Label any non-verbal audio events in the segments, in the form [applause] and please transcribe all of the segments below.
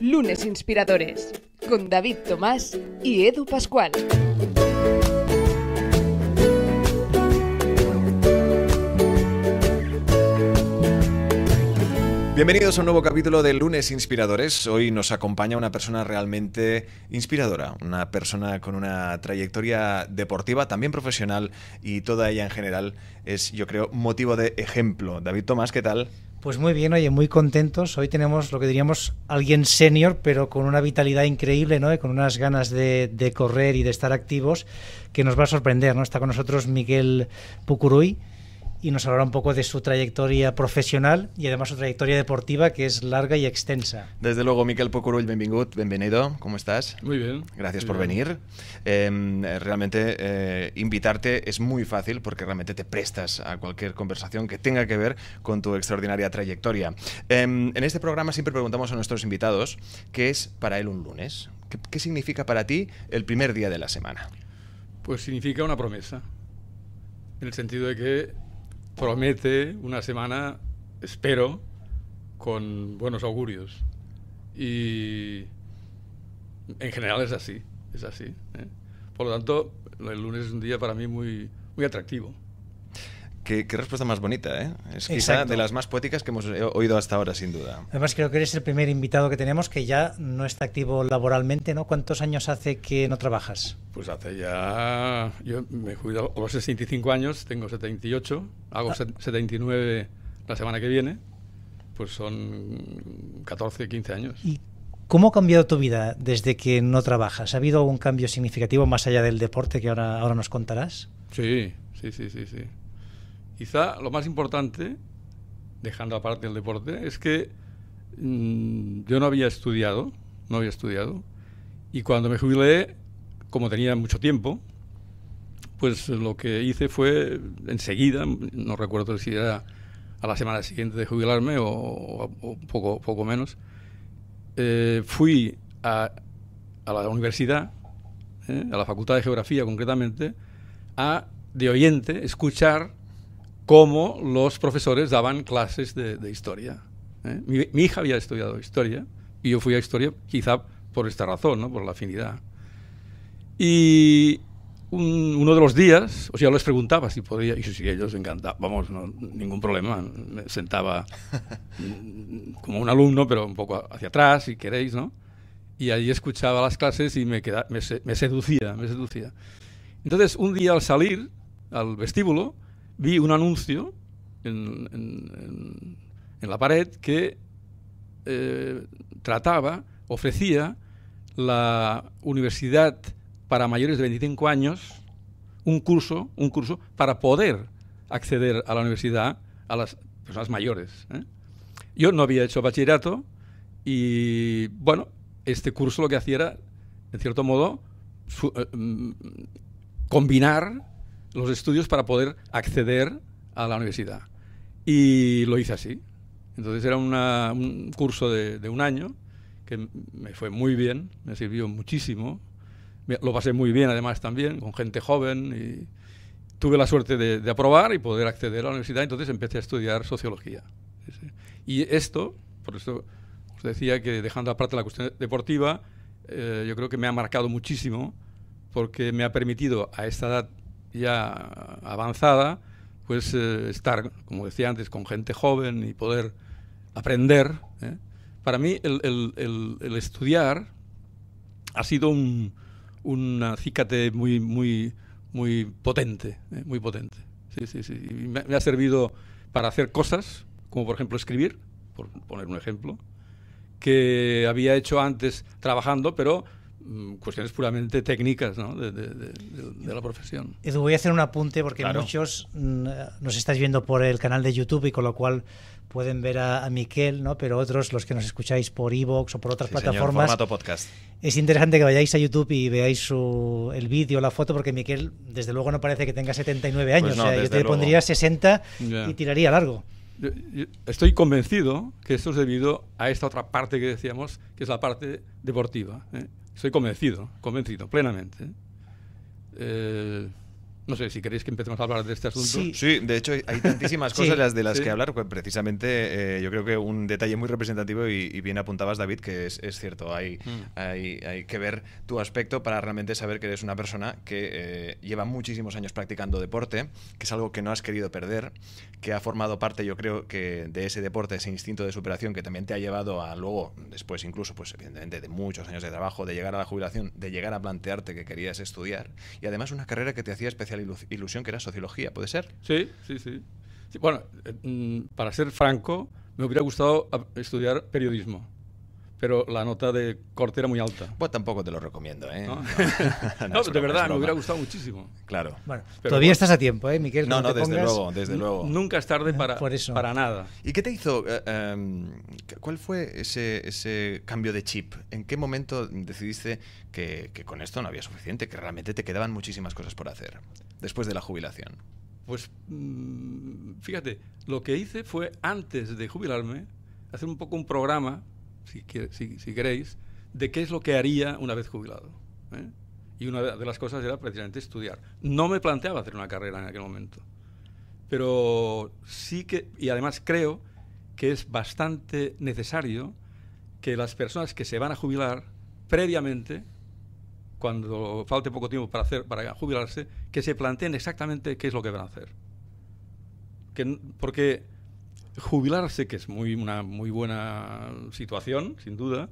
Lunes Inspiradores con David Tomás y Edu Pascual. Bienvenidos a un nuevo capítulo de Lunes Inspiradores. Hoy nos acompaña una persona realmente inspiradora, una persona con una trayectoria deportiva, también profesional y toda ella en general es, yo creo, motivo de ejemplo. David Tomás, ¿qué tal? Pues muy bien, oye, muy contentos. Hoy tenemos lo que diríamos alguien senior, pero con una vitalidad increíble, con unas ganas de, correr y de estar activos que nos va a sorprender, ¿no? Está con nosotros Miguel Pucuruy, y nos hablará un poco de su trayectoria profesional y además su trayectoria deportiva que es larga y extensa. Desde luego, Miquel Pocurull, bienvenido bienvenido, ¿cómo estás? Muy bien. Gracias por venir. Em, realmente eh, invitarte es muy fácil porque realmente te prestas a cualquier conversación que tenga que ver con tu extraordinaria trayectoria. Em, en este programa siempre preguntamos a nuestros invitados qué es para él un lunes. ¿Qué significa para ti el primer día de la semana? Pues significa una promesa, en el sentido de que promete una semana, espero, con buenos augurios. Y en general es así, es así. ¿eh? Por lo tanto, el lunes es un día para mí muy, muy atractivo. Qué, respuesta más bonita, ¿eh? Es quizá de las más poéticas que hemos oído hasta ahora, sin duda. Además, creo que eres el primer invitado que tenemos que ya no está activo laboralmente, ¿no? ¿Cuántos años hace que no trabajas? Pues hace ya... Yo me jubilado a los 65 años, tengo 78, hago 79 ah. la semana que viene, pues son 14, 15 años. ¿Y cómo ha cambiado tu vida desde que no trabajas? ¿Ha habido un cambio significativo más allá del deporte que ahora, ahora nos contarás? Sí, sí, sí, sí, sí. Quizá lo más importante, dejando aparte el deporte, es que mm, yo no había estudiado, no había estudiado, y cuando me jubilé, como tenía mucho tiempo, pues lo que hice fue enseguida, no recuerdo si era a la semana siguiente de jubilarme o, poco, poco menos, eh, fui a, la universidad, eh, a la Facultad de Geografía concretamente, a de oyente escuchar cómo los profesores daban clases de, historia. ¿eh? Mi, hija había estudiado historia y yo fui a historia quizá por esta razón, ¿no? por la afinidad. Y uno de los días, o sea, les preguntaba si podía, y si ellos encantaban, vamos, no, ningún problema, me sentaba [laughs] como un alumno, pero un poco hacia atrás, si queréis, ¿no? Y allí escuchaba las clases y me, me seducía, me seducía. Entonces, un día al salir al vestíbulo, vi un anuncio en, la pared que eh, trataba, ofrecía la universidad para mayores de 25 años un curso, un curso para poder acceder a la universidad a las personas mayores. ¿eh? Yo no había hecho bachillerato y, bueno, este curso lo que hacía era, en cierto modo, eh, mm, combinar los estudios para poder acceder a la universidad. Y lo hice así. Entonces era un curso de, un año que me fue muy bien, me sirvió muchísimo. Lo pasé muy bien además también, con gente joven. Y tuve la suerte de, aprobar y poder acceder a la universidad. Entonces empecé a estudiar sociología. Y esto, por eso os decía que dejando aparte la cuestión deportiva, eh, yo creo que me ha marcado muchísimo porque me ha permitido a esta edad ya avanzada, pues eh, estar, como decía antes, con gente joven y poder aprender. ¿eh? Para mí el, estudiar ha sido un, cícate muy, muy, muy potente, ¿eh? muy potente. me, ha servido para hacer cosas, como por ejemplo escribir, por poner un ejemplo, que había hecho antes trabajando, pero Mm, cuestiones puramente técnicas de, la profesión. Edu, voy a hacer un apunte porque muchos mm, eh, nos estáis viendo por el canal de YouTube y con lo cual pueden ver a, Miquel, ¿no? pero otros, los que nos escucháis por iVoox o por otras plataformas, es interesante que vayáis a YouTube y veáis su, el vídeo, la foto, porque Miquel desde luego no parece que tenga 79 pues años, yo te pondría 60 y tiraría largo. estoy convencido que esto es debido a esta otra parte que decíamos, que es la parte deportiva. ¿eh? Soy convencido, convencido, plenamente. Eh, no sé, si queréis que empecemos a hablar de este asunto. Sí, de hecho hay tantísimas [laughs] cosas de las que hablar, pues, precisamente eh, yo creo que un detalle muy representativo y, bien apuntabas, David, que es, cierto, mm. hay, hay, que ver tu aspecto para realmente saber que eres una persona que eh, lleva muchísimos años practicando deporte, que es algo que no has querido perder, que ha formado parte, yo creo, que de ese deporte, ese instinto de superación que también te ha llevado a luego, después incluso, pues evidentemente de muchos años de trabajo, de llegar a la jubilación, de llegar a plantearte que querías estudiar y además una carrera que te hacía especial ilusión, que era sociología, ¿puede ser? Sí, sí, sí. bueno, eh, mm, para ser franco, me hubiera gustado ah, estudiar periodismo pero la nota de corte era muy alta. Pues tampoco te lo recomiendo, ¿eh? No, [laughs] de verdad, me hubiera gustado muchísimo. Claro. Bueno, todavía estás a tiempo, ¿eh, Miquel? No, no, desde luego, desde luego. Nunca es tarde eh, para, para nada. ¿Y qué te hizo? Eh, em, ¿Cuál fue ese, cambio de chip? ¿En qué momento decidiste que, que con esto no había suficiente, que realmente te quedaban muchísimas cosas por hacer después de la jubilación? Pues mm, fíjate, lo que hice fue antes de jubilarme hacer un poco un programa si, queréis, de qué es lo que haría una vez jubilado. ¿eh? Y una de las cosas era precisamente estudiar. No me planteaba hacer una carrera en aquel momento, pero sí que, y además creo que es bastante necesario que las personas que se van a jubilar previamente, cuando falte poco tiempo para, hacer, para jubilarse, que se planteen exactamente qué es lo que van a hacer. Que, porque jubilarse, que es muy, una muy buena situación, sin duda,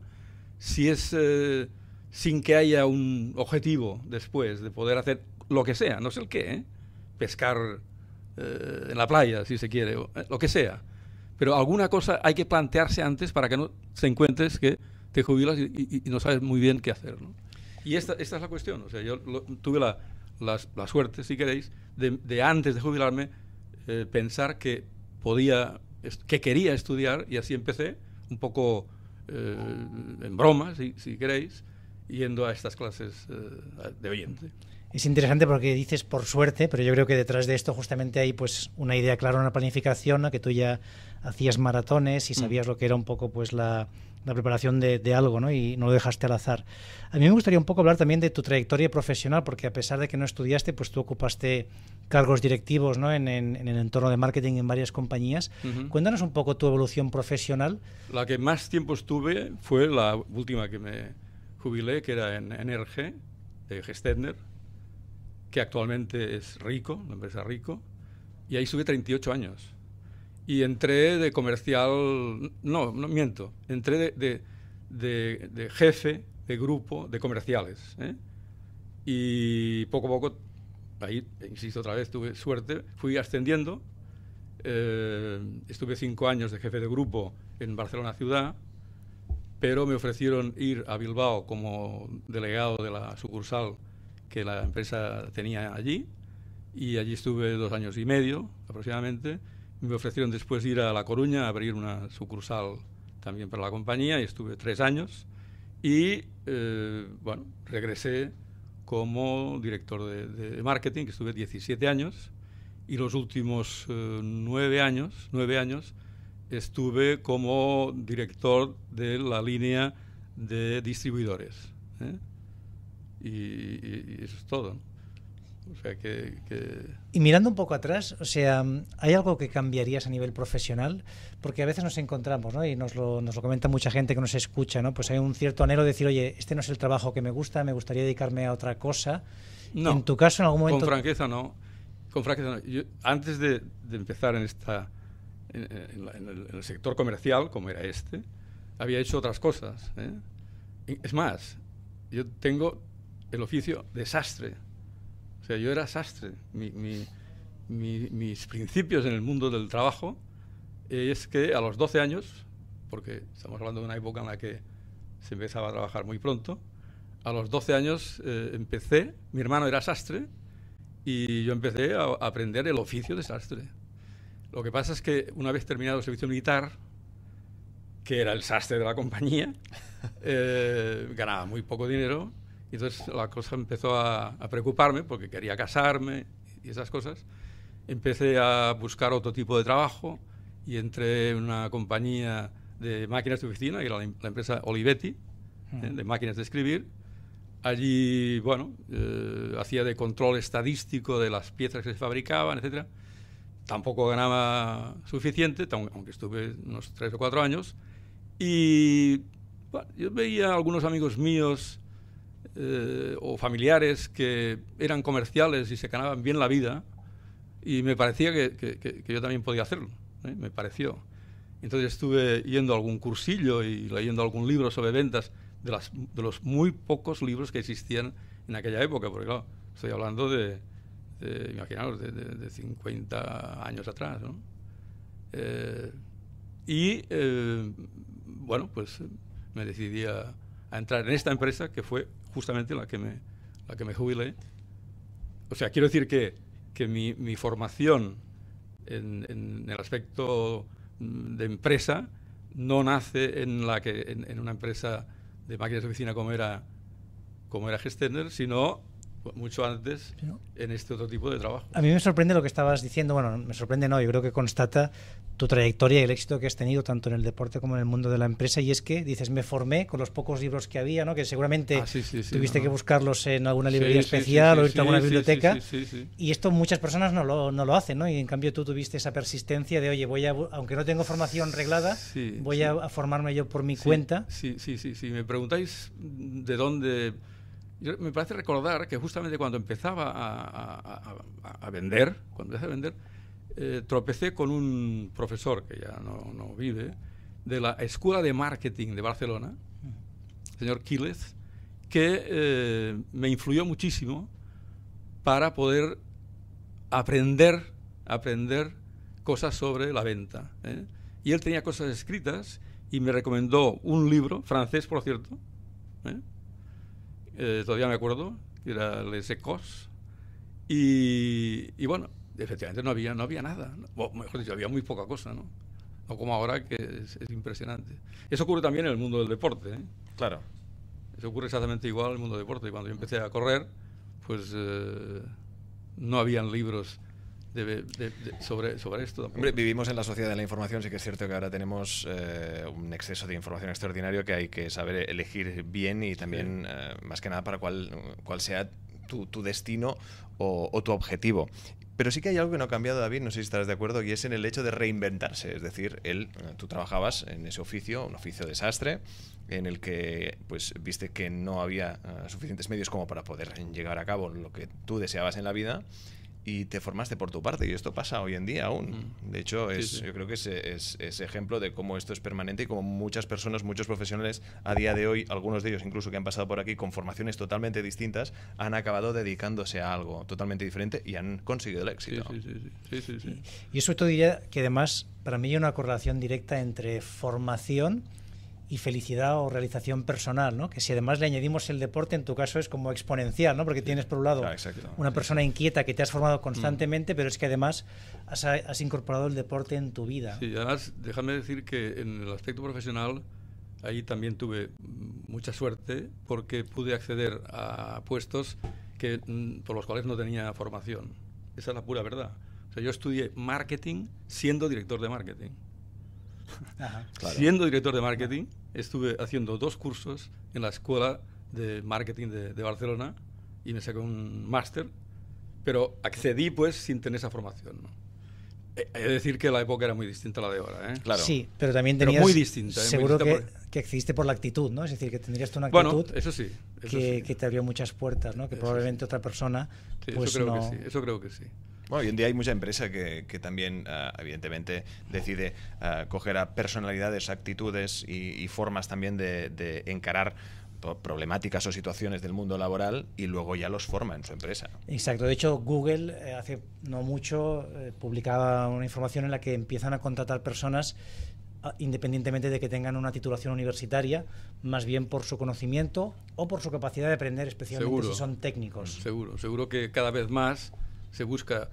si es eh, sin que haya un objetivo después de poder hacer lo que sea, no sé el qué, ¿eh? pescar eh, en la playa, si se quiere, lo que sea. Pero alguna cosa hay que plantearse antes para que no se encuentres que te jubilas y, no sabes muy bien qué hacer. Y esta, es la cuestión. O sea, yo tuve la, suerte, si queréis, de antes de jubilarme pensar que podía que quería estudiar y así empecé, un poco eh, en broma, si, queréis, yendo a estas clases eh, de oyente. Es interesante porque dices por suerte, pero yo creo que detrás de esto justamente hay pues una idea clara, una planificación, a que tú ya hacías maratones y mm. sabías lo que era un poco pues la, la preparación de, algo, ¿no? Y no lo dejaste al azar. A mí me gustaría un poco hablar también de tu trayectoria profesional, porque a pesar de que no estudiaste, pues tú ocupaste cargos directivos, ¿no? En, el entorno de marketing en varias compañías. Cuéntanos un poco tu evolución profesional. La que más tiempo estuve fue la última que me jubilé, que era en NRG, de Gestetner, que actualmente es Rico, una empresa Rico, y ahí estuve 38 años y entré de comercial, no, no miento, entré de, de, jefe de grupo de comerciales. ¿eh? Y poco a poco, ahí, insisto otra vez, tuve suerte, fui ascendiendo, eh, estuve cinco años de jefe de grupo en Barcelona Ciudad, pero me ofrecieron ir a Bilbao como delegado de la sucursal que la empresa tenía allí, y allí estuve dos años y medio aproximadamente me ofrecieron después ir a La Coruña a abrir una sucursal también para la compañía y estuve tres años y eh, bueno, regresé como director de, marketing, que estuve 17 años y los últimos eh, nueve años, nueve años estuve como director de la línea de distribuidores. ¿eh? Y, eso es todo que, Y mirando un poco atrás, o sea, ¿hay algo que cambiarías a nivel profesional? Porque a veces nos encontramos, ¿no? Y nos lo, nos lo comenta mucha gente que nos escucha, ¿no? Pues hay un cierto anhelo de decir, oye, este no es el trabajo que me gusta, me gustaría dedicarme a otra cosa. En tu caso, en algún momento... Con franqueza, no. Con antes de, empezar en esta... En, el, sector comercial, como era este, había hecho otras cosas. ¿eh? Es más, yo tengo el oficio desastre yo era sastre. mis principios en el mundo del trabajo es que a los 12 años, porque estamos hablando de una época en la que se empezaba a trabajar muy pronto, a los 12 años eh, empecé, mi hermano era sastre, y yo empecé a, aprender el oficio de sastre. Lo que pasa es que una vez terminado el servicio militar, que era el sastre de la compañía, [laughs] eh, ganaba muy poco dinero y entonces la cosa empezó a, preocuparme porque quería casarme y esas cosas. Empecé a buscar otro tipo de trabajo y entré en una compañía de máquinas de oficina, que era la, empresa Olivetti, ¿eh? mm. de máquinas de escribir. Allí, bueno, eh, hacía de control estadístico de las piezas que se fabricaban, etc. Tampoco ganaba suficiente, aunque estuve unos tres o cuatro años. Y bueno, yo veía algunos amigos míos eh, o familiares que eran comerciales y se ganaban bien la vida y me parecía que, yo también podía hacerlo, ¿eh? me pareció. Entonces estuve yendo a algún cursillo y leyendo algún libro sobre ventas de, los muy pocos libros que existían en aquella época, porque claro, estoy hablando de, de imaginaos, de, 50 años atrás, eh, y, bueno, pues me decidí a, entrar en esta empresa que fue justamente la que me, la que me jubilé. O sea, quiero decir que, que mi, mi, formación en, en, el aspecto de empresa no nace en, la que, en, una empresa de máquinas de oficina como era, como era Gestener, sino mucho antes en este otro tipo de trabajo. A mí me sorprende lo que estabas diciendo, bueno, me sorprende no, yo creo que constata tu trayectoria y el éxito que has tenido tanto en el deporte como en el mundo de la empresa y es que dices, me formé con los pocos libros que había, ¿no? que seguramente ah, tuviste que buscarlos en alguna librería especial o irte a alguna biblioteca y esto muchas personas no lo, no lo hacen, ¿no? y en cambio tú tuviste esa persistencia de, oye, voy a, aunque no tengo formación reglada, voy a formarme yo por mi cuenta. Sí, sí, sí, sí, me preguntáis de dónde me parece recordar que justamente cuando empezaba a, vender, cuando empecé a vender, eh, tropecé con un profesor que ya no, vive, de la Escuela de Marketing de Barcelona, el señor Quiles, que eh, me influyó muchísimo para poder aprender, aprender cosas sobre la venta. ¿eh? Y él tenía cosas escritas y me recomendó un libro, francés por cierto, eh, todavía me acuerdo, que era el SECOS y, y, bueno, efectivamente no había, no había nada, o mejor dicho, había muy poca cosa, ¿no? No como ahora, que es, impresionante. Eso ocurre también en el mundo del deporte, ¿eh? Claro. Eso ocurre exactamente igual en el mundo del deporte. y Cuando yo empecé a correr, pues eh, no habían libros sobre, esto. Hombre, vivimos en la sociedad de la información, sí que es cierto que ahora tenemos eh, un exceso de información extraordinario que hay que saber elegir bien y también, eh, más que nada, para cuál, sea tu, destino o, tu objetivo. Pero sí que hay algo que no ha cambiado, David, no sé si estarás de acuerdo, y es en el hecho de reinventarse. Es decir, él, tú trabajabas en ese oficio, un oficio desastre, en el que pues viste que no había eh, suficientes medios como para poder llegar a cabo lo que tú deseabas en la vida y te formaste por tu parte. Y esto pasa hoy en día aún. Mm. De hecho, es, yo creo que es, ejemplo de cómo esto es permanente y cómo muchas personas, muchos profesionales a día de hoy, algunos de ellos incluso que han pasado por aquí con formaciones totalmente distintas, han acabado dedicándose a algo totalmente diferente y han conseguido el éxito. y, eso te diría que además para mí hay una correlación directa entre formación y felicidad o realización personal, ¿no? Que si además le añadimos el deporte, en tu caso es como exponencial, ¿no? Porque tienes por un lado ah, una persona inquieta que te has formado mm. constantemente, pero es que además has, incorporado el deporte en tu vida. Sí, además déjame decir que en el aspecto profesional ahí también tuve mucha suerte porque pude acceder a puestos que mm, por los cuales no tenía formación. Esa es la pura verdad. O sea, yo estudié marketing siendo director de marketing. Ajá, siendo director de marketing estuve haciendo dos cursos en la Escuela de Marketing de, Barcelona y me saqué un máster, pero accedí pues sin tener esa formación. ¿no? Hay eh, que eh, decir que la época era muy distinta a la de ahora, ¿eh? Claro. Sí, pero también tenías... muy distinta. Seguro que, que, accediste por la actitud, ¿no? Es decir, que tendrías tú una actitud... Bueno, eso sí. que, que, te abrió muchas puertas, ¿no? Que probablemente otra persona... Sí, pues creo eso creo que sí. Bueno, hoy en día hay mucha empresa que, también, ah, evidentemente, decide ah, coger a personalidades, actitudes y, formas también de, encarar problemáticas o situaciones del mundo laboral y luego ya los forma en su empresa. Exacto. De hecho, Google eh, hace no mucho eh, publicaba una información en la que empiezan a contratar personas ah, independientemente de que tengan una titulación universitaria, más bien por su conocimiento o por su capacidad de aprender, especialmente si son técnicos. Seguro, seguro que cada vez más se busca,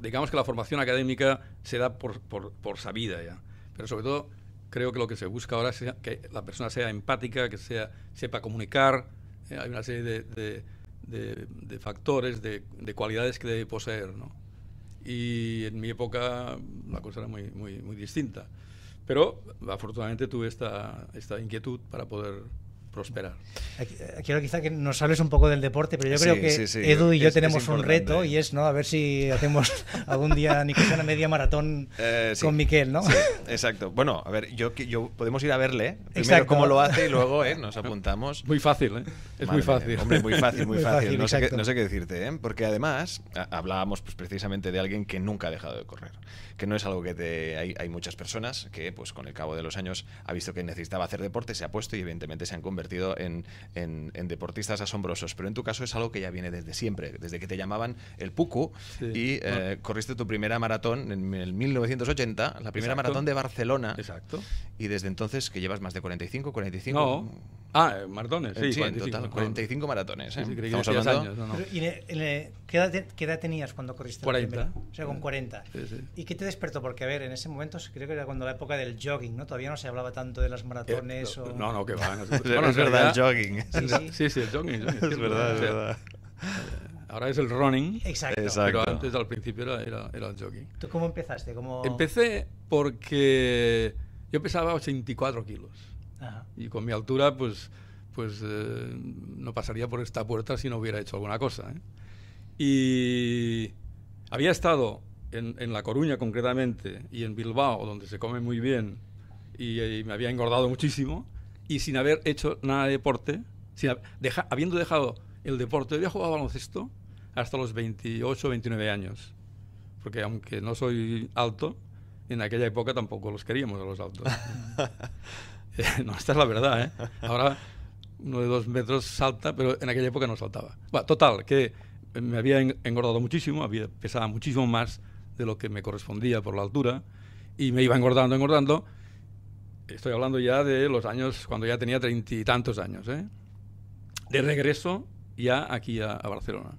digamos que la formación académica se da por, por, por, sabida ya, pero sobre todo creo que lo que se busca ahora es que la persona sea empática, que sea, sepa comunicar, eh, hay una serie de, de, de factores, de, cualidades que debe poseer, ¿no? Y en mi época la cosa era muy, muy, muy distinta. Pero afortunadamente tuve esta, esta inquietud para poder eh, quiero quizá que nos hables un poco del deporte, pero yo creo que Edu y yo tenemos un reto y es, ¿no? A ver si hacemos [laughs] algún día ni media maratón eh, con Miquel, ¿no? exacto. Bueno, a ver, yo, yo podemos ir a verle, ¿eh? cómo lo hace y luego nos apuntamos. Muy fácil, ¿eh? Es muy fácil. Hombre, muy fácil, muy, [laughs] fácil. no, sé qué, decirte, ¿eh? Porque además hablábamos pues, precisamente de alguien que nunca ha dejado de correr que no es algo que te... Hay, muchas personas que, pues con el cabo de los años, ha visto que necesitaba hacer deporte, se ha puesto y evidentemente se han convertido en, deportistas asombrosos. Pero en tu caso es algo que ya viene desde siempre, desde que te llamaban el Puku. y eh, ah. corriste tu primera maratón en el 1980, la primera maratón de Barcelona. Exacto. Y desde entonces, que llevas más de 45, 45... Ah, eh, maratones, sí. Eh, sí 45, en total, 45 maratones. ¿eh? Estamos hablando... ¿qué, edad tenías cuando corriste 40. o sea, con 40. ¿Y qué te despertó? Porque, a ver, en ese momento creo que era cuando la época del jogging, ¿no? Todavía no se hablaba tanto de las maratones. Eh, o... No, no, que va. No, [laughs] bueno, es verdad, el jogging. [laughs] Sí, sí, el jogging. Es, verdad, es verdad. Ahora es el running. Exacto. Pero antes, al principio, era, el jogging. ¿Tú cómo empezaste? ¿Cómo... Empecé porque yo pesaba 84 kilos. Y con mi altura, pues, pues eh, no pasaría por esta puerta si no hubiera hecho alguna cosa. ¿eh? Y había estado en, en, La Coruña concretamente y en Bilbao, donde se come muy bien, y, eh, me había engordado muchísimo, y sin haber hecho nada de deporte, deja, habiendo dejado el deporte, había jugado baloncesto hasta los 28 29 años, porque aunque no soy alto, en aquella época tampoco los queríamos a los altos. [laughs] [laughs] no, esta es la verdad, ¿eh? Ahora uno de dos metros salta, pero en aquella época no saltaba. Bueno, total, que me había engordado muchísimo, había pesaba muchísimo más de lo que me correspondía por la altura y me iba engordando, engordando. Estoy hablando ya de los años cuando ya tenía treinta y tantos años, ¿eh? De regreso ya aquí a, a Barcelona.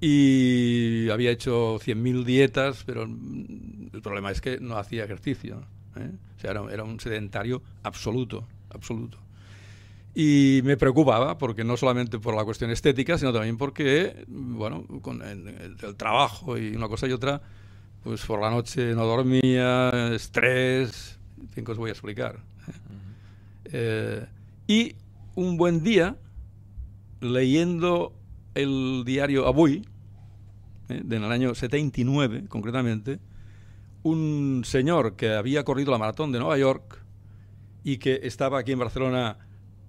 Y había hecho 100.000 dietas, pero el problema es que no hacía ejercicio. ¿eh? O sea, era, un sedentario absoluto, absoluto. Y me preocupaba, porque no solamente por la cuestión estética, sino también porque, bueno, con el, trabajo y una cosa y otra, pues por la noche no dormía, estrés, en que os voy a explicar. ¿eh? Eh, y un buen día, leyendo el diario Abuy ¿eh? el año 79 concretamente, un señor que había corrido la maratón de Nueva York y que estaba aquí en Barcelona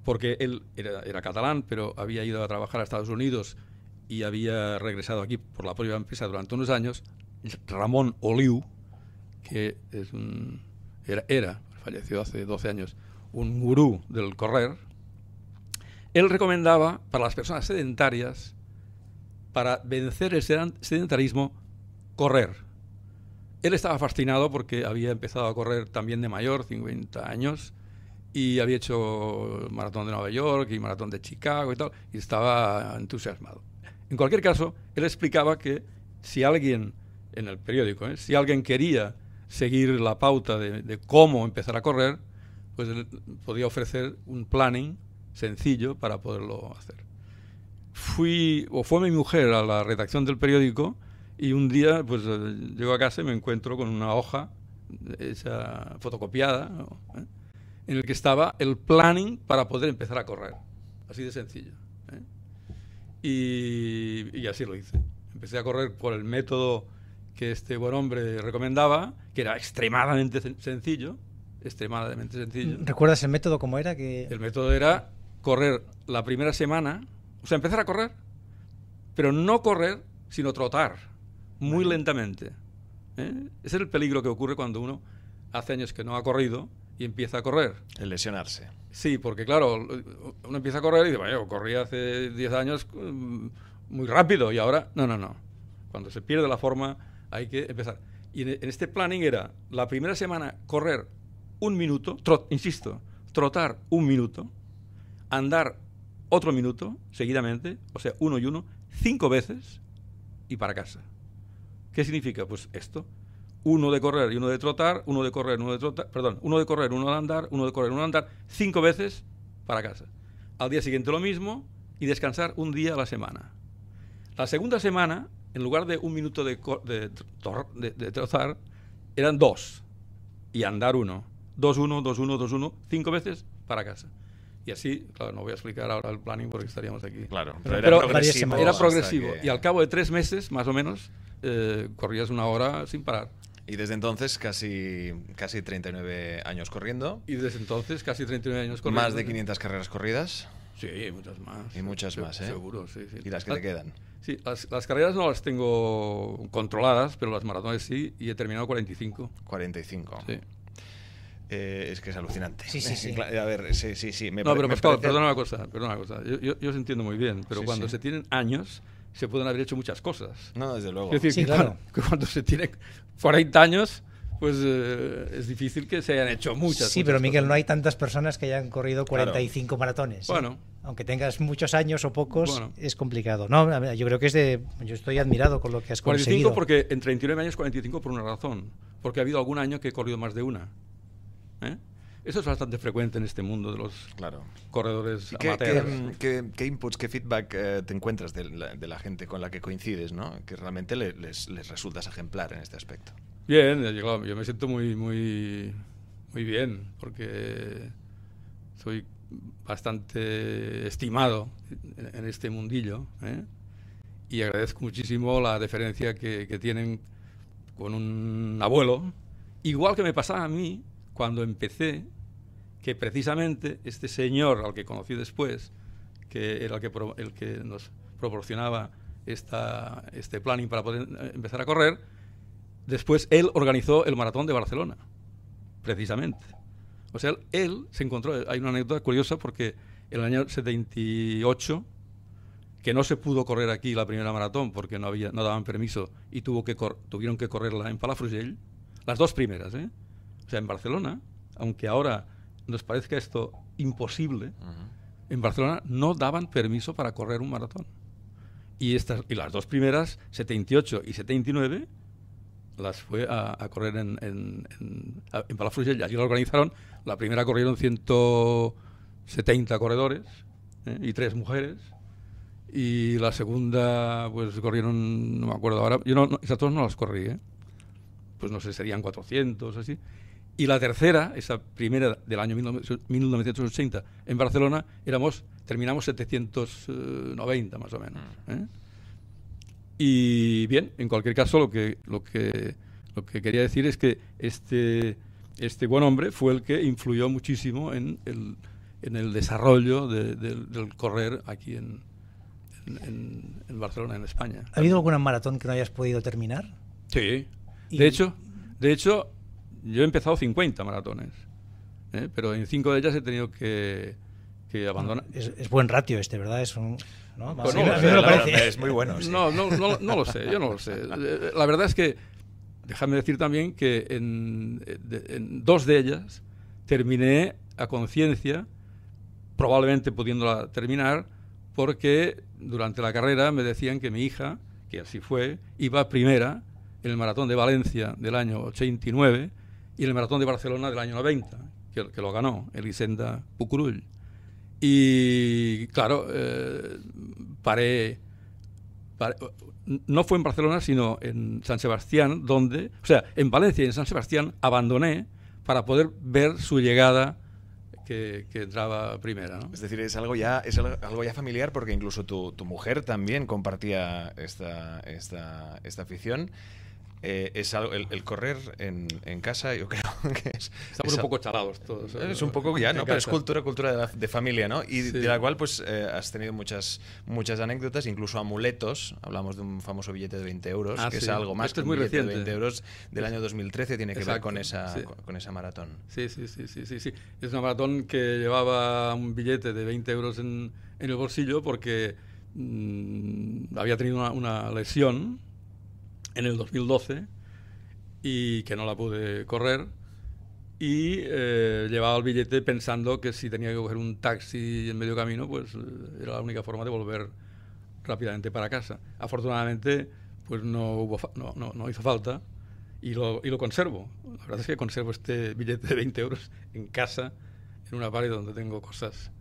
porque él era, catalán, pero había ido a trabajar a Estados Unidos y había regresado aquí por la propia empresa durante unos años, Ramón Oliu, que era, era, falleció hace 12 años, un gurú del correr, él recomendaba para las personas sedentarias, para vencer el sedentarismo, correr. Él estaba fascinado porque había empezado a correr también de mayor, 50 años, y había hecho maratón de Nueva York y maratón de Chicago y tal, y estaba entusiasmado. En cualquier caso, él explicaba que si alguien, en el periódico, ¿eh? si alguien quería seguir la pauta de, cómo empezar a correr, pues él podía ofrecer un planning sencillo para poderlo hacer. Fui, o fue mi mujer a la redacción del periódico, y un día, pues eh, llego a casa y me encuentro con una hoja eh, esa fotocopiada ¿Eh? en el que estaba el planning para poder empezar a correr. Así de sencillo. Y, así lo hice. Empecé a correr por el método que este buen hombre recomendaba, que era extremadamente sencillo. Extremadamente sencillo. Mm, ¿Recuerdas el método cómo era? Que... El método era correr la primera semana, o sea, empezar a correr, pero no correr, sino trotar muy lentamente. ¿eh? Ese es el peligro que ocurre cuando uno hace años que no ha corrido y empieza a correr. El lesionarse. Sí, porque claro, uno empieza a correr y dice, bueno, corrí hace 10 años mm, muy rápido y ahora, no, no, no. Cuando se pierde la forma hay que empezar. Y en este planning era la primera semana correr un minuto, insisto, trotar un minuto, andar otro minuto seguidamente, o sea, uno y uno, cinco veces y para casa. ¿Qué significa? Pues esto. Uno de correr y uno de trotar, uno de correr, uno de trotar, perdón, uno de correr, uno de andar, uno de correr, uno de andar, cinco veces para casa. Al día siguiente lo mismo y descansar un día a la semana. La segunda semana, en lugar de un minuto de, de, eran dos y andar uno. Dos, uno, dos, uno, dos, uno, cinco veces para casa. Y así, claro, no voy a explicar ahora el planning porque estaríamos aquí. Claro, pero, era progresivo. Era progresivo. Y al cabo de tres meses, más o menos, eh, corrías una hora sin parar. Y desde entonces casi, casi 39 años corriendo. Y desde entonces casi 39 años corriendo. Más de 500 carreras corridas. Sí, y muchas más. Y muchas más, ¿eh? Seguro, sí, sí. ¿Y las que te quedan? Sí, las, las, carreras no las tengo controladas, pero las maratones sí, y he terminado 45. 45. Sí. Eh, es que es alucinante. Sí, sí, [laughs] sí. A ver, sí, sí, Me no, pero perdona una cosa, cosa. Yo, yo, os entiendo muy bien, pero cuando se tienen años se pueden haber hecho muchas cosas. No, desde luego. Es decir, claro. cuando, que cuando se tiene 40 años pues eh, es difícil que se hayan hecho muchas. Sí, pero Miguel, no hay tantas personas que hayan corrido 45 maratones. Bueno. Aunque tengas muchos años o pocos, es complicado. No, yo creo que es de... Yo estoy admirado con lo que has conseguido. 45 porque en 39 años 45 por una razón. Porque ha habido algún año que he corrido más de una. ¿eh? Eso es bastante frecuente en este mundo de los claro. corredores qué, amateurs. Mm, qué, inputs, qué feedback eh, te encuentras de la, gente con la que coincides, ¿no? que realmente les, les, resultas ejemplar en este aspecto? Bien, eh, yo, me siento muy, muy, muy bien porque soy bastante estimado en, este mundillo y agradezco muchísimo la deferencia que, que tienen con un abuelo, igual que me pasaba a mí cuando empecé que precisamente este señor al que conocí después, que era el que, nos proporcionaba este planning para poder eh, empezar a correr, después él organizó el maratón de Barcelona, precisamente. O sea, él se encontró, hay una anécdota curiosa porque en el año 78, que no se pudo correr aquí la primera maratón porque no, había, no daban permiso y tuvo que tuvieron que correrla en Palafrugell, las dos primeras, ¿eh? O sea, en Barcelona, aunque ahora nos parezca esto imposible, en Barcelona no daban permiso para correr un maratón. Y, estas, y las dos primeras, 78 y 79, las fue a, correr en, en, en, en Allí lo organizaron. La primera corrieron 170 corredores ¿eh? y tres mujeres. Y la segunda, pues corrieron, no me acuerdo ahora, yo no, no esas dos no las corrí, ¿eh? pues no sé, serían 400 así. Y la tercera, esa primera del año 1980 en Barcelona, éramos, terminamos 790 más o menos. Mm. ¿eh? Y bien, en cualquier caso, lo que, lo que, lo que quería decir es que este, este buen hombre fue el que influyó muchísimo en el, en el desarrollo del correr aquí en, en, en, Barcelona, en España. ¿Ha habido alguna maratón que no hayas podido terminar? Sí. De hecho, de hecho yo he empezado 50 maratones, ¿eh? pero en cinco de ellas he tenido que, abandonar. Es, buen ratio este, ¿verdad? Es un. ¿no? Pues muy bueno. No, lo sé, yo no lo sé. [laughs] La verdad es que, déjame decir también que en, en dos de ellas terminé a conciencia, probablemente pudiéndola terminar, porque durante la carrera me decían que mi hija, que así fue, iba primera en el maratón de Valencia del año 89 y el Maratón de Barcelona del año 90, que, que lo ganó Elisenda Pucurull. Y claro, eh, paré, No fue en Barcelona, sino en San Sebastián, donde. O sea, en Valencia y en San Sebastián abandoné para poder ver su llegada que, que, entraba primera. Es decir, es algo ya, es algo ya familiar porque incluso tu, tu mujer también compartía esta, esta, esta afición. Eh, es algo, el, correr en, casa, yo creo [laughs] que es. Estamos un poco chalados todos. ¿eh? Es un poco ya, ¿no? Pero es cultura, cultura de, familia, ¿no? Y de la cual, pues, eh, has tenido muchas, muchas anécdotas, incluso amuletos. Hablamos de un famoso billete de 20 euros, ah, que es algo más que es muy billete reciente. de 20 euros del año 2013, tiene que ver con esa, con, esa maratón. Sí, sí, sí, sí, sí, Es una maratón que llevaba un billete de 20 euros en, el bolsillo porque mm, había tenido una lesión en el 2012 y que no la pude correr y eh, llevaba el billete pensando que si tenía que coger un taxi en medio camino, pues eh, era la única forma de volver rápidamente para casa. Afortunadamente, pues no, hubo no, hizo falta y lo, conservo. La verdad es que conservo este billete de 20 euros en casa, en una pared donde tengo cosas.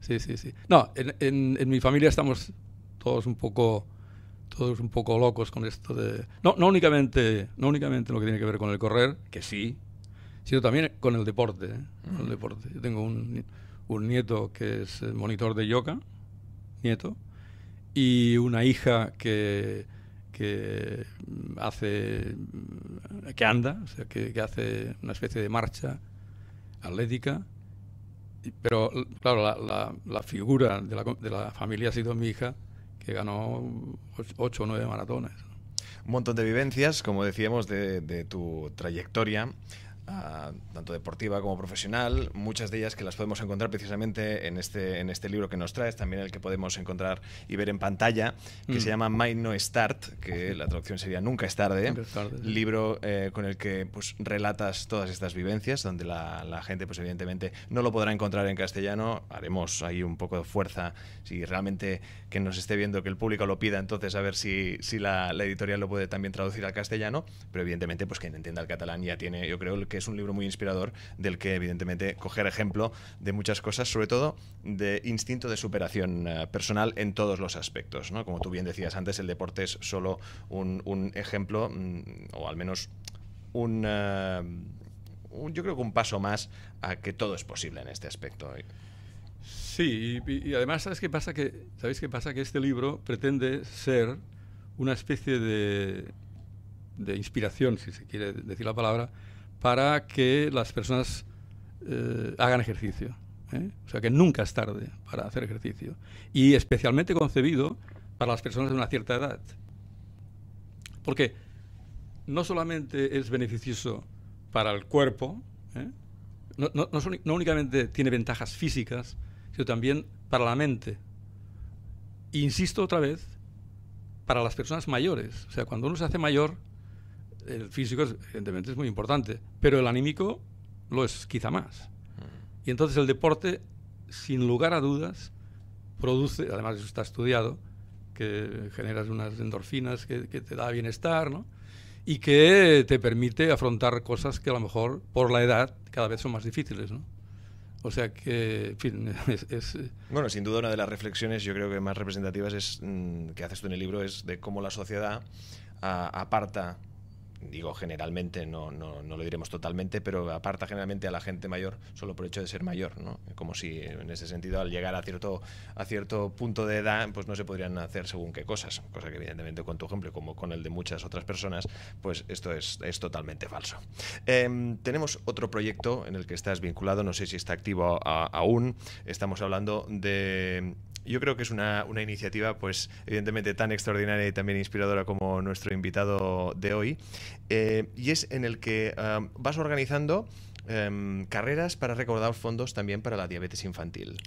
Sí, sí, sí. No, en, en mi familia estamos todos un poco todos un poco locos con esto de... No, no, únicamente, no únicamente lo que tiene que ver con el correr, que sí, sino también con el deporte. ¿eh? deporte. Yo tengo un, un, nieto que es eh, monitor de yoga, nieto, y una hija que, hace... que anda, o sea, que, hace una especie de marcha atlética. Pero, claro, la, la, la figura de la, de la familia ha sido mi hija, ganó ocho o nueve maratones. Un montón de vivencias, como decíamos, de tu trayectoria. Ah, tanto deportiva como profesional, muchas de ellas que las podemos encontrar precisamente en este, en este libro que nos traes, también el que podemos encontrar y ver en pantalla, que mm. se llama My No Start, que la traducción sería Nunca es tarde, libro eh, con el que pues, relatas todas estas vivencias, donde la, gente pues evidentemente no lo podrá encontrar en castellano, haremos ahí un poco de fuerza, si realmente que nos esté viendo que el público lo pida, entonces a ver si, si la, editorial lo puede también traducir al castellano, pero evidentemente pues quien entienda el catalán ya tiene, yo creo que es un libro muy inspirador del que evidentemente coger ejemplo de muchas cosas, sobre todo de instinto de superación eh, personal en todos los aspectos. ¿no? Como tú bien decías antes, el deporte es solo un, ejemplo, mm, o al menos eh, un, yo creo que un paso más a que todo es posible en este aspecto. Sí, y, y, además, ¿sabes qué pasa? Que, ¿sabéis qué pasa? Que este libro pretende ser una especie de, de inspiración, si se quiere decir la palabra, para que las personas eh, hagan ejercicio. ¿eh? O sea que nunca es tarde para hacer ejercicio. Y especialmente concebido para las personas de una cierta edad. Porque no solamente es beneficioso para el cuerpo, ¿eh? no, únicamente tiene ventajas físicas, sino también para la mente. insisto otra vez, para las personas mayores. O sea, cuando uno se hace mayor, el físico, evidentemente, es muy importante, pero el anímico lo es quizá más. Mm. Y entonces el deporte, sin lugar a dudas, produce, además eso está estudiado, que generas unas endorfinas que, te da bienestar, Y que te permite afrontar cosas que a lo mejor por la edad cada vez son más difíciles, O sea que, en fin, [laughs] es, eh, Bueno, sin duda una de las reflexiones yo creo que más representativas es, mm, que haces tú en el libro es de cómo la sociedad aparta digo generalmente, no, no, lo diremos totalmente, pero aparta generalmente a la gente mayor solo por el hecho de ser mayor, ¿no? Como si en ese sentido al llegar a cierto, a cierto punto de edad, pues no se podrían hacer según qué cosas, cosa que evidentemente con tu ejemplo, como con el de muchas otras personas, pues esto es, totalmente falso. Em, tenemos otro proyecto en el que estás vinculado, no sé si está activo aún, estamos hablando de yo creo que es una, iniciativa, pues, evidentemente tan extraordinaria y también inspiradora como nuestro invitado de hoy. Eh, y es en el que vas organizando em, carreras para recordar fondos también para la diabetes infantil.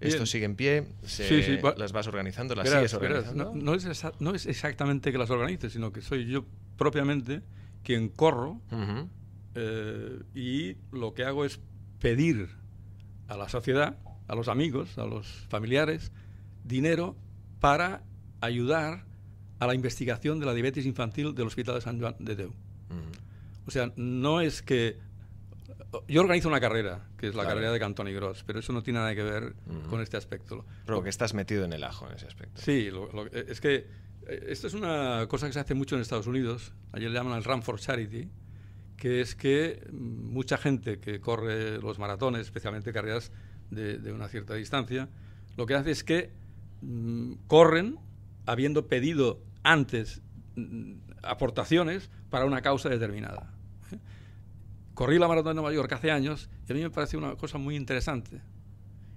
Esto sigue en pie, se, las vas organizando, las sigues organizando. no, es exactamente que las organices, sino que soy yo propiamente quien corro eh, y lo que hago es pedir a la sociedad a los amigos, a los familiares, dinero para ayudar a la investigación de la diabetes infantil del Hospital de San Juan de Deu. O sea, no es que... Yo organizo una carrera, que es la carrera de Cantoni Gross, pero eso no tiene nada que ver con este aspecto. Pero que estás metido en el ajo en ese aspecto. Sí, es que eh, esto es una cosa que se hace mucho en Estados Unidos, Allí le llaman el Run for Charity, que es que mm, mucha gente que corre los maratones, especialmente carreras de, una cierta distancia, lo que hace es que mm, corren habiendo pedido antes mm, aportaciones para una causa determinada. ¿eh? Corrí la maratón de Nueva York hace años y a mí me parece una cosa muy interesante.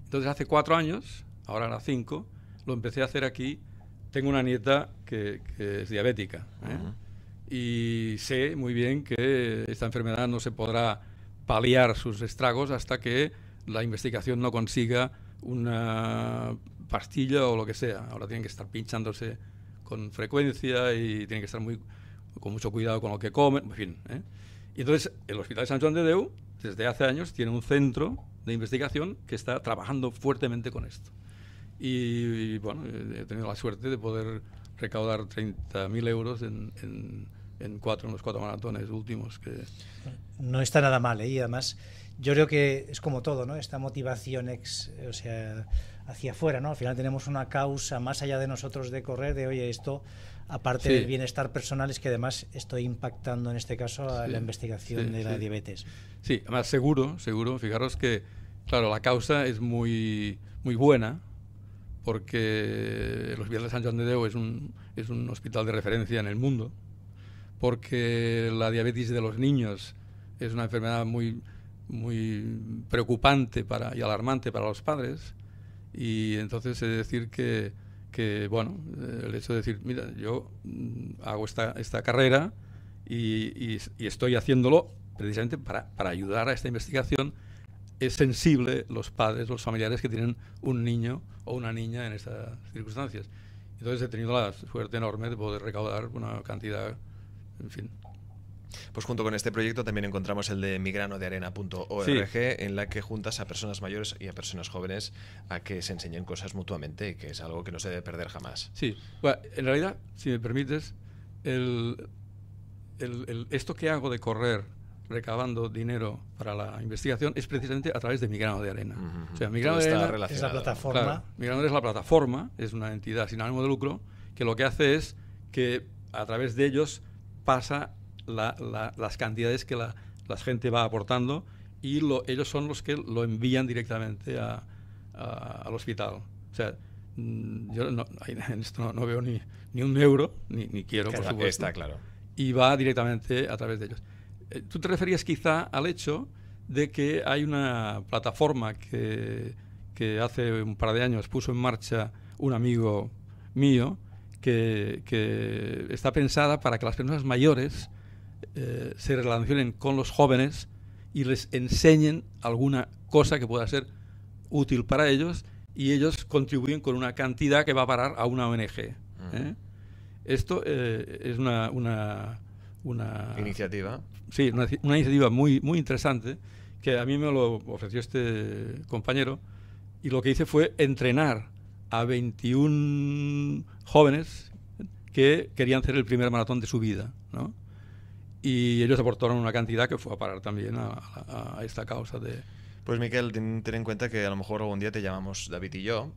Entonces hace cuatro años, ahora a las cinco, lo empecé a hacer aquí. Tengo una nieta que, es diabética ¿eh? y sé muy bien que esta enfermedad no se podrá paliar sus estragos hasta que la investigación no consiga una pastilla o lo que sea. Ahora tienen que estar pinchándose con frecuencia y tienen que estar muy con mucho cuidado con lo que comen, en fin. ¿eh? Y entonces el Hospital de San Juan de Deu, desde hace años, tiene un centro de investigación que está trabajando fuertemente con esto. Y, bueno, he tenido la suerte de poder recaudar 30.000 euros en, en, cuatro, en los cuatro maratones últimos. que No está nada mal, ¿eh? y además yo creo que es como todo, ¿no? Esta motivación o sea, hacia afuera, ¿no? Al final tenemos una causa más allá de nosotros de correr, de oye, esto, aparte del bienestar personal, es que además estoy impactando en este caso a la investigación de la diabetes. Sí, además seguro, seguro, fijaros que, claro, la causa es muy, muy buena, porque los Hospital de San Juan de Deo es un, es un hospital de referencia en el mundo, porque la diabetes de los niños es una enfermedad muy muy preocupante para, y alarmante para los padres. Y entonces es decir que, que, bueno, el hecho de decir, mira, yo mm, hago esta, esta carrera y, y, estoy haciéndolo precisamente para, para, ayudar a esta investigación, es sensible los padres, los familiares que tienen un niño o una niña en estas circunstancias. Entonces he tenido la suerte enorme de poder recaudar una cantidad, en fin, pues junto con este proyecto también encontramos el de migranodearena.org, en la que juntas a personas mayores y a personas jóvenes a que se enseñen cosas mutuamente, que es algo que no se debe perder jamás. Sí, en realidad, si me permites, el, esto que hago de correr recabando dinero para la investigación es precisamente a través de Migrano de Arena. O sea, Migrano de Arena es la plataforma. Migrano es la plataforma, es una entidad sin ánimo de lucro que lo que hace es que a través de ellos pasa las cantidades que la, gente va aportando y lo, ellos son los que lo envían directamente al hospital. O sea, mm, yo no, [laughs] esto no, veo ni, un euro, ni, quiero, por supuesto. Está claro. Y va directamente a través de ellos. Eh, tú te referías quizá al hecho de que hay una plataforma que, que hace un par de años puso en marcha un amigo mío que, que está pensada para que las personas mayores eh, se relacionen con los jóvenes y les enseñen alguna cosa que pueda ser útil para ellos y ellos contribuyen con una cantidad que va a parar a una ONG. ¿eh? Esto eh, es una, una, iniciativa. Sí, una, iniciativa muy, muy interesante que a mí me lo ofreció este compañero y lo que hice fue entrenar a 21 jóvenes que querían hacer el primer maratón de su vida. ¿no? y ellos aportaron una cantidad que fue a parar también a, esta causa de... Pues Miquel, ten, en cuenta que a lo mejor algún día te llamamos David y yo.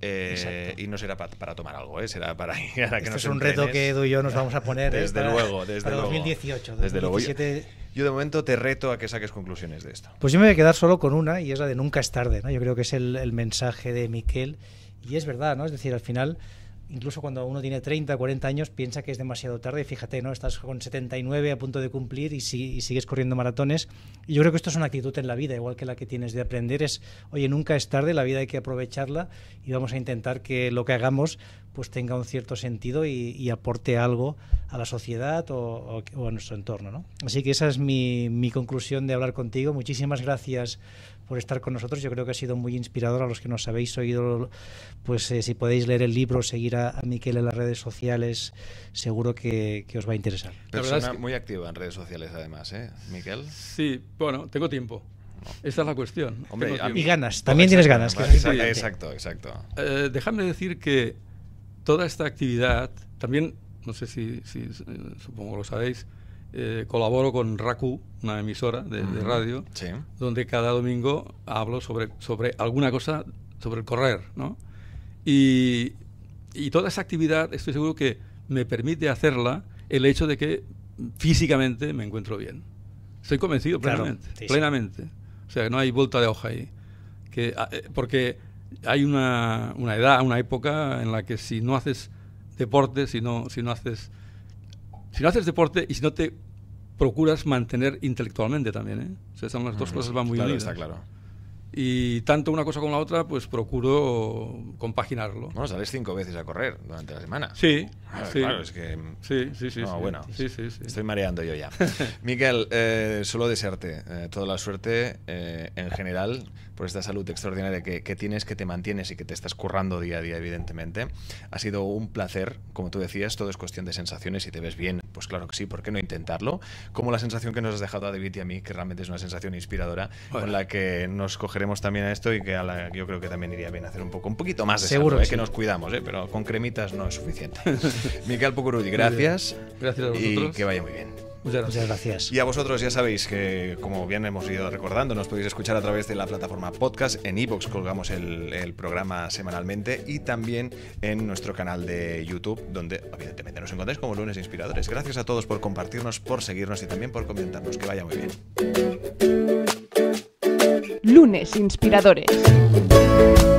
Eh, y no será para tomar algo, ¿eh? será para, para [laughs] que este es un reto que Edu y yo nos vamos a poner. ¿eh? desde para, luego, desde 2018, Desde luego. Yo de momento te reto a que saques conclusiones de esto. Pues yo me voy a quedar solo con una y es la de nunca es tarde. ¿no? Yo creo que es el, el mensaje de Miquel y es verdad, ¿no? Es decir, al final incluso cuando uno tiene 30, 40 años, piensa que es demasiado tarde. Fíjate, ¿no? Estás con 79 a punto de cumplir y, si, sigues corriendo maratones. yo creo que esto es una actitud en la vida, igual que la que tienes de aprender. Es, oye, nunca es tarde, la vida hay que aprovecharla y vamos a intentar que lo que hagamos pues tenga un cierto sentido y, aporte algo a la sociedad o, a nuestro entorno, Así que esa es mi, mi conclusión de hablar contigo. Muchísimas gracias por estar con nosotros. Yo creo que ha sido muy inspirador a los que nos habéis oído. Pues eh, si podéis leer el libro, seguir a, Miquel en las redes sociales, seguro que, os va a interesar. es muy activa en redes sociales además, ¿eh? Miquel. Sí, bueno, tengo tiempo. Esta es la cuestión. y ganas, pues también tienes ganas. exacto, exacto, eh, dejadme decir que toda esta actividad, también, no sé si eh, supongo lo sabéis, eh, colaboro con RACU, una emisora de, radio, donde cada domingo hablo sobre, sobre alguna cosa, sobre el correr, ¿no? Y, y, toda esa actividad estoy seguro que me permite hacerla el hecho de que físicamente me encuentro bien. Estoy convencido plenamente, plenamente. O sea, no hay vuelta de hoja ahí. Que, ah, eh, porque hay una, una edad, una época en la que si no haces deporte, si no, si no haces si no haces deporte y si no te procuras mantener intelectualmente también, ¿eh? O sea, son las dos cosas van muy bien. claro y tanto una cosa como la otra, pues procuro compaginarlo. Bueno, sales cinco veces a correr durante la semana. Sí, sí. Claro, es que. Sí, sí, sí. bueno, estoy mareando yo ya. [laughs] Miguel, eh, solo desearte eh, toda la suerte eh, en general por esta salud extraordinaria que, que, tienes, que te mantienes y que te estás currando día a día, evidentemente. Ha sido un placer, como tú decías, todo es cuestión de sensaciones. Si te ves bien, pues claro que sí, ¿por qué no intentarlo? Como la sensación que nos has dejado a David y a mí, que realmente es una sensación inspiradora, con la que nos cogeremos también a esto y que yo creo que también iría bien hacer un poco, un poquito más Seguro es ¿eh? que nos cuidamos, ¿eh? pero con cremitas no es suficiente. [laughs] Miquel Pucurulli, gracias. Gracias a vosotros. Y que vaya muy bien. Muchas gracias. Y a vosotros ya sabéis que, como bien hemos ido recordando, nos podéis escuchar a través de la plataforma podcast. En iVoox colgamos el, el, programa semanalmente y también en nuestro canal de YouTube, donde evidentemente nos encontráis como lunes inspiradores. Gracias a todos por compartirnos, por seguirnos y también por comentarnos. Que vaya muy bien. Lunes Inspiradores.